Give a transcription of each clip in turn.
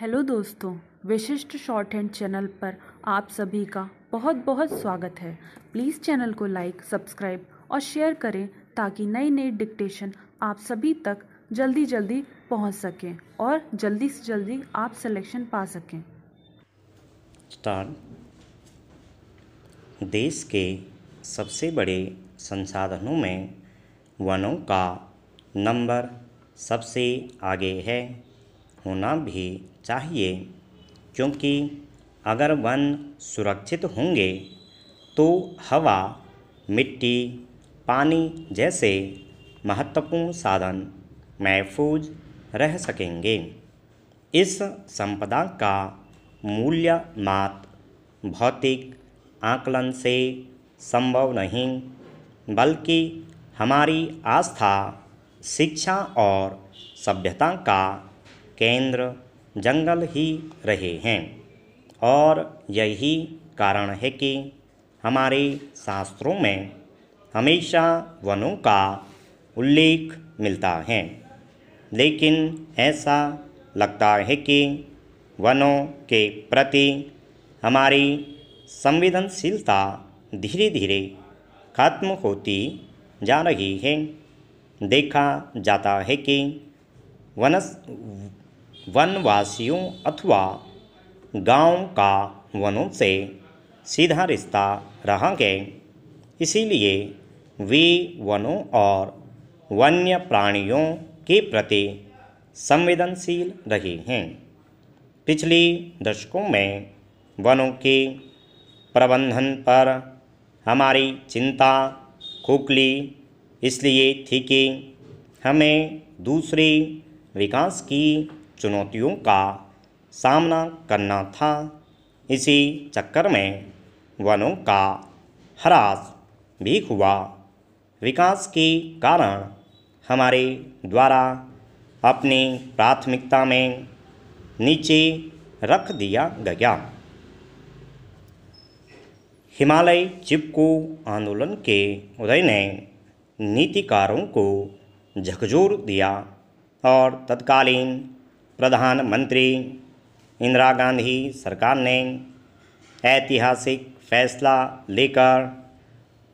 hello दोस्तों विशिष्ट short hand channel पर आप सभी का बहुत बहुत स्वागत है प्लीज़ चैनल को लाइक सब्सक्राइब और शेयर करें ताकि नई नई डिक्टेशन आप सभी तक जल्दी जल्दी पहुंच सकें और जल्दी से जल्दी आप सिलेक्शन पा सकें स्टार देश के सबसे बड़े संसाधनों में वनों का नंबर सबसे आगे है होना भी चाहिए क्योंकि अगर वन सुरक्षित होंगे तो हवा मिट्टी पानी जैसे महत्वपूर्ण साधन महफूज रह सकेंगे इस संपदा का मूल्य मात्र भौतिक आकलन से संभव नहीं बल्कि हमारी आस्था शिक्षा और सभ्यता का केंद्र जंगल ही रहे हैं और यही कारण है कि हमारे शास्त्रों में हमेशा वनों का उल्लेख मिलता है लेकिन ऐसा लगता है कि वनों के प्रति हमारी संवेदनशीलता धीरे धीरे खत्म होती जा रही है देखा जाता है कि वनस वनवासियों अथवा गांव का वनों से सीधा रिश्ता रहा गए इसीलिए वे वनों और वन्य प्राणियों के प्रति संवेदनशील रहे हैं पिछले दशकों में वनों के प्रबंधन पर हमारी चिंता खोखली इसलिए थी कि हमें दूसरे विकास की चुनौतियों का सामना करना था इसी चक्कर में वनों का ह्रास भी हुआ विकास के कारण हमारे द्वारा अपनी प्राथमिकता में नीचे रख दिया गया हिमालय चिपको आंदोलन के उदय ने नीतिकारों को झकझोर दिया और तत्कालीन प्रधानमंत्री इंदिरा गांधी सरकार ने ऐतिहासिक फैसला लेकर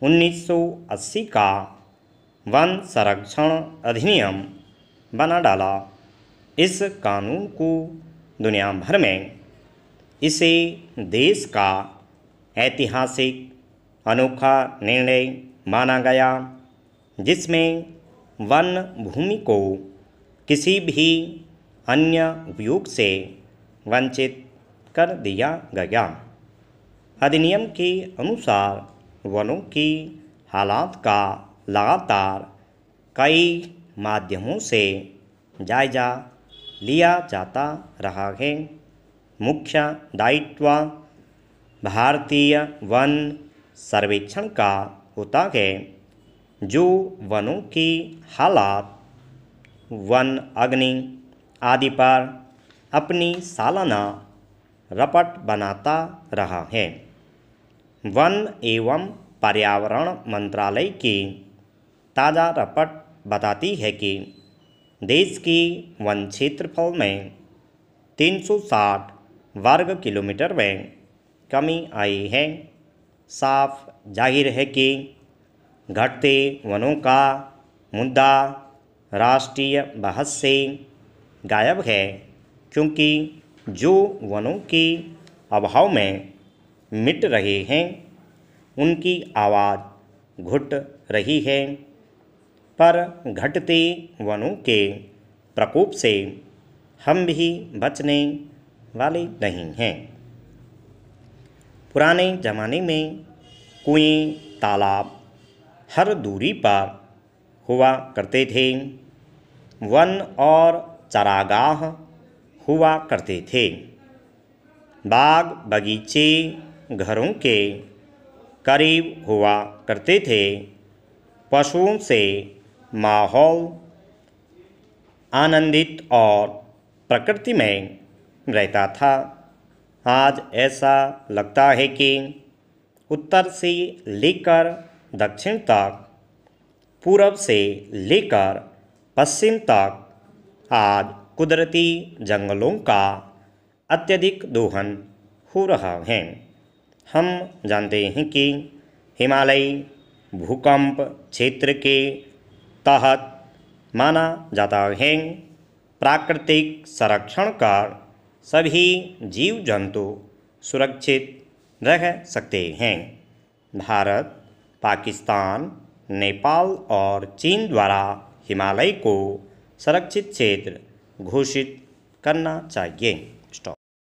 1980 का वन संरक्षण अधिनियम बना डाला इस कानून को दुनिया भर में इसे देश का ऐतिहासिक अनोखा निर्णय माना गया जिसमें वन भूमि को किसी भी अन्य उपयोग से वंचित कर दिया गया अधिनियम के अनुसार वनों की हालात का लगातार कई माध्यमों से जायजा लिया जाता रहा है मुख्य दायित्व भारतीय वन सर्वेक्षण का होता है जो वनों की हालात वन अग्नि आदि पर अपनी सालाना रपट बनाता रहा है वन एवं पर्यावरण मंत्रालय की ताज़ा रपट बताती है कि देश की वन क्षेत्रफल में 360 वर्ग किलोमीटर में कमी आई है साफ जाहिर है कि घटते वनों का मुद्दा राष्ट्रीय बहस से गायब है क्योंकि जो वनों के अभाव में मिट रहे हैं उनकी आवाज़ घुट रही है पर घटते वनों के प्रकोप से हम भी बचने वाले नहीं हैं पुराने ज़माने में कुएं तालाब हर दूरी पर हुआ करते थे वन और चरागाह हुआ करते थे बाग बगीचे घरों के करीब हुआ करते थे पशुओं से माहौल आनंदित और प्रकृति में रहता था आज ऐसा लगता है कि उत्तर से लेकर दक्षिण तक पूर्व से लेकर पश्चिम तक आदि कुदरती जंगलों का अत्यधिक दोहन हो रहा है हम जानते हैं कि हिमालय भूकंप क्षेत्र के तहत माना जाता है प्राकृतिक संरक्षण का सभी जीव जंतु सुरक्षित रह सकते हैं भारत पाकिस्तान नेपाल और चीन द्वारा हिमालय को संरक्षित क्षेत्र घोषित करना चाहिए